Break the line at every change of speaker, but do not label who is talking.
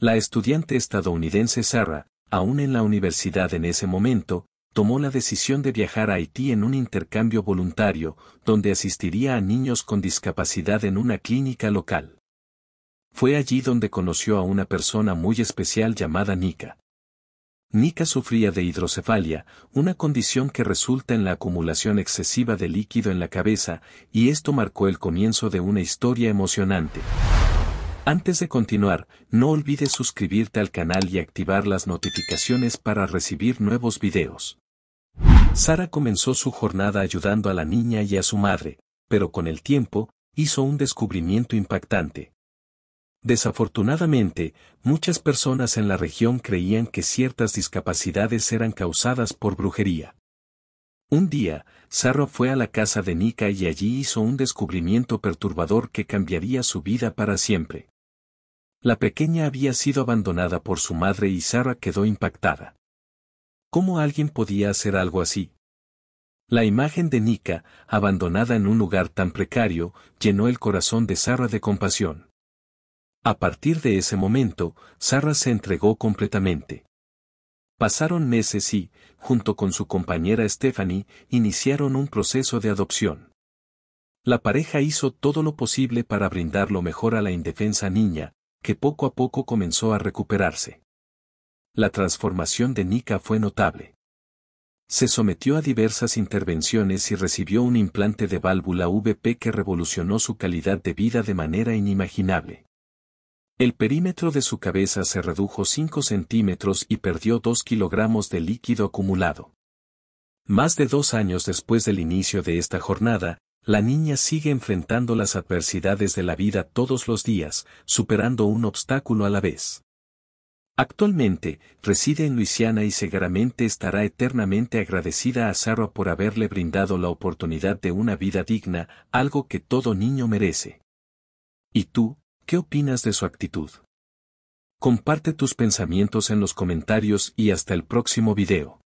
La estudiante estadounidense Sarah, aún en la universidad en ese momento, tomó la decisión de viajar a Haití en un intercambio voluntario, donde asistiría a niños con discapacidad en una clínica local. Fue allí donde conoció a una persona muy especial llamada Nika. Nika sufría de hidrocefalia, una condición que resulta en la acumulación excesiva de líquido en la cabeza, y esto marcó el comienzo de una historia emocionante. Antes de continuar, no olvides suscribirte al canal y activar las notificaciones para recibir nuevos videos. Sara comenzó su jornada ayudando a la niña y a su madre, pero con el tiempo, hizo un descubrimiento impactante. Desafortunadamente, muchas personas en la región creían que ciertas discapacidades eran causadas por brujería. Un día, Sara fue a la casa de Nika y allí hizo un descubrimiento perturbador que cambiaría su vida para siempre. La pequeña había sido abandonada por su madre y Sara quedó impactada. ¿Cómo alguien podía hacer algo así? La imagen de Nika, abandonada en un lugar tan precario, llenó el corazón de Sara de compasión. A partir de ese momento, Sara se entregó completamente. Pasaron meses y, junto con su compañera Stephanie, iniciaron un proceso de adopción. La pareja hizo todo lo posible para brindar lo mejor a la indefensa niña, que poco a poco comenzó a recuperarse. La transformación de Nika fue notable. Se sometió a diversas intervenciones y recibió un implante de válvula VP que revolucionó su calidad de vida de manera inimaginable. El perímetro de su cabeza se redujo 5 centímetros y perdió 2 kilogramos de líquido acumulado. Más de dos años después del inicio de esta jornada, la niña sigue enfrentando las adversidades de la vida todos los días, superando un obstáculo a la vez. Actualmente, reside en Luisiana y seguramente estará eternamente agradecida a Sarwa por haberle brindado la oportunidad de una vida digna, algo que todo niño merece. ¿Y tú, qué opinas de su actitud? Comparte tus pensamientos en los comentarios y hasta el próximo video.